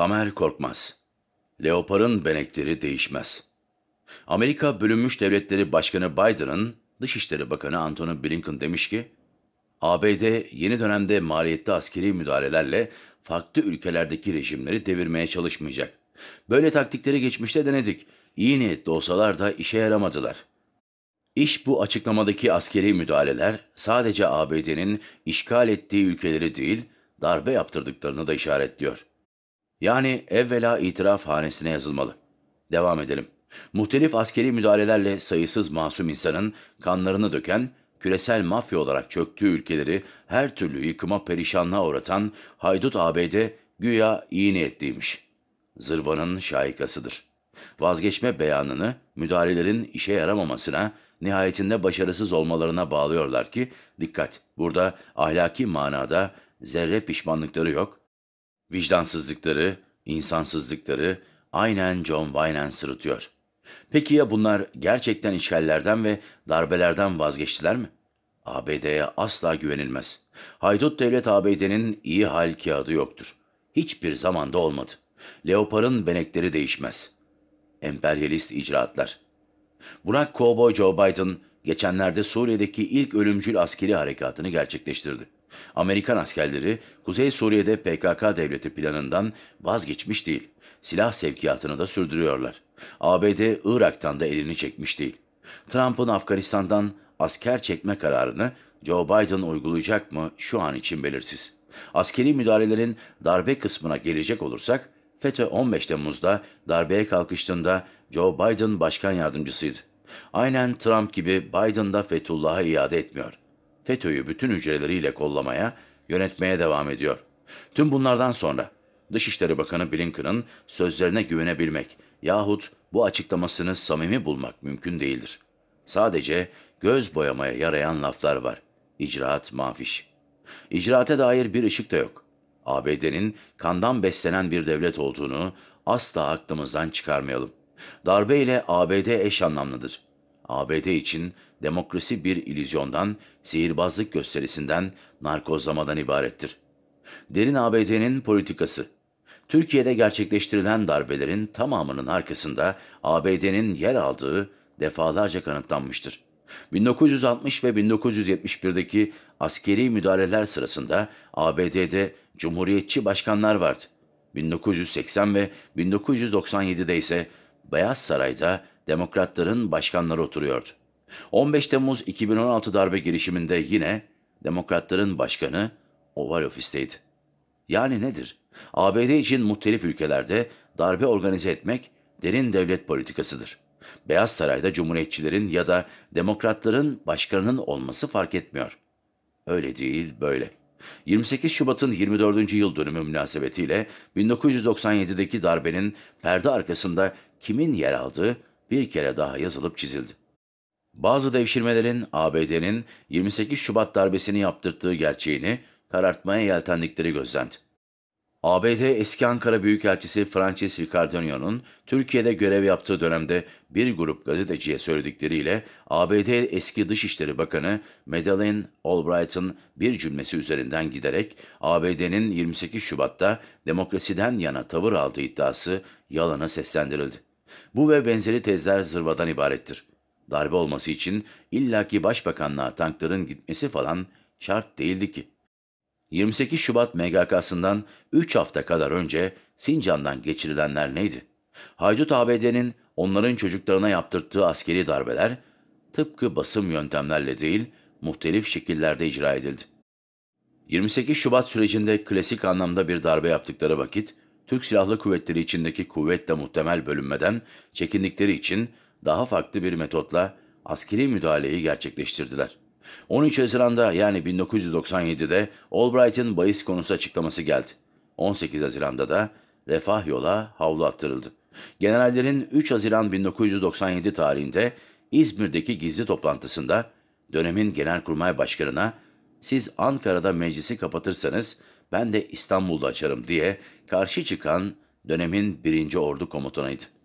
Tamer Korkmaz Leopar'ın benekleri değişmez. Amerika Bölünmüş Devletleri Başkanı Biden'ın Dışişleri Bakanı Antony Blinken demiş ki, ABD yeni dönemde maliyetli askeri müdahalelerle farklı ülkelerdeki rejimleri devirmeye çalışmayacak. Böyle taktikleri geçmişte denedik. İyi niyetli olsalar da işe yaramadılar. İş bu açıklamadaki askeri müdahaleler sadece ABD'nin işgal ettiği ülkeleri değil, darbe yaptırdıklarını da işaretliyor. Yani evvela itiraf hanesine yazılmalı. Devam edelim. Muhtelif askeri müdahalelerle sayısız masum insanın kanlarını döken, küresel mafya olarak çöktüğü ülkeleri her türlü yıkıma perişanlığa uğratan haydut ABD güya iyi niyetliymiş. Zırvanın şaikasıdır. Vazgeçme beyanını müdahalelerin işe yaramamasına, nihayetinde başarısız olmalarına bağlıyorlar ki, dikkat burada ahlaki manada zerre pişmanlıkları yok, Vicdansızlıkları, insansızlıkları aynen John Wayne sırıtıyor. Peki ya bunlar gerçekten işgallerden ve darbelerden vazgeçtiler mi? ABD'ye asla güvenilmez. Haydut Devlet ABD'nin iyi hal kağıdı yoktur. Hiçbir zamanda olmadı. Leopar'ın benekleri değişmez. Emperyalist icraatlar. Burak Cowboy Joe Biden geçenlerde Suriye'deki ilk ölümcül askeri harekatını gerçekleştirdi. Amerikan askerleri Kuzey Suriye'de PKK devleti planından vazgeçmiş değil. Silah sevkiyatını da sürdürüyorlar. ABD Irak'tan da elini çekmiş değil. Trump'ın Afganistan'dan asker çekme kararını Joe Biden uygulayacak mı şu an için belirsiz. Askeri müdahalelerin darbe kısmına gelecek olursak, FETÖ 15 Temmuz'da darbeye kalkıştığında Joe Biden başkan yardımcısıydı. Aynen Trump gibi Biden da Fethullah'a iade etmiyor. FETÖ'yü bütün hücreleriyle kollamaya, yönetmeye devam ediyor. Tüm bunlardan sonra Dışişleri Bakanı Blinken'ın sözlerine güvenebilmek yahut bu açıklamasını samimi bulmak mümkün değildir. Sadece göz boyamaya yarayan laflar var. İcraat mafiş. İcraate dair bir ışık da yok. ABD'nin kandan beslenen bir devlet olduğunu asla aklımızdan çıkarmayalım. Darbe ile ABD eş anlamlıdır. ABD için demokrasi bir ilüzyondan, sihirbazlık gösterisinden, narkozlamadan ibarettir. Derin ABD'nin politikası. Türkiye'de gerçekleştirilen darbelerin tamamının arkasında ABD'nin yer aldığı defalarca kanıtlanmıştır. 1960 ve 1971'deki askeri müdahaleler sırasında ABD'de cumhuriyetçi başkanlar vardı. 1980 ve 1997'de ise Beyaz Saray'da demokratların başkanları oturuyordu. 15 Temmuz 2016 darbe girişiminde yine demokratların başkanı Oval Ofis'teydi. Yani nedir? ABD için muhtelif ülkelerde darbe organize etmek derin devlet politikasıdır. Beyaz Saray'da cumhuriyetçilerin ya da demokratların başkanının olması fark etmiyor. Öyle değil, böyle. 28 Şubat'ın 24. yıl dönümü münasebetiyle 1997'deki darbenin perde arkasında kimin yer aldığı bir kere daha yazılıp çizildi. Bazı devşirmelerin ABD'nin 28 Şubat darbesini yaptırttığı gerçeğini karartmaya yeltendikleri gözlendi. ABD eski Ankara Büyükelçisi Francis Ricardonio'nun Türkiye'de görev yaptığı dönemde bir grup gazeteciye söyledikleriyle ABD eski Dışişleri Bakanı Madeleine Albright'ın bir cümlesi üzerinden giderek ABD'nin 28 Şubat'ta demokrasiden yana tavır aldığı iddiası yalana seslendirildi. Bu ve benzeri tezler zırvadan ibarettir. Darbe olması için illaki başbakanlığa tankların gitmesi falan şart değildi ki. 28 Şubat MGK'sından 3 hafta kadar önce Sincan'dan geçirilenler neydi? Haydut ABD'nin onların çocuklarına yaptırttığı askeri darbeler tıpkı basım yöntemlerle değil, muhtelif şekillerde icra edildi. 28 Şubat sürecinde klasik anlamda bir darbe yaptıkları vakit Türk Silahlı Kuvvetleri içindeki kuvvetle muhtemel bölünmeden çekindikleri için daha farklı bir metotla askeri müdahaleyi gerçekleştirdiler. 13 Haziran'da yani 1997'de Albright'ın bahis konusu açıklaması geldi. 18 Haziran'da da refah yola havlu attırıldı. Generallerin 3 Haziran 1997 tarihinde İzmir'deki gizli toplantısında dönemin Genelkurmay Başkanı'na siz Ankara'da meclisi kapatırsanız ben de İstanbul'da açarım diye karşı çıkan dönemin birinci Ordu komutanıydı.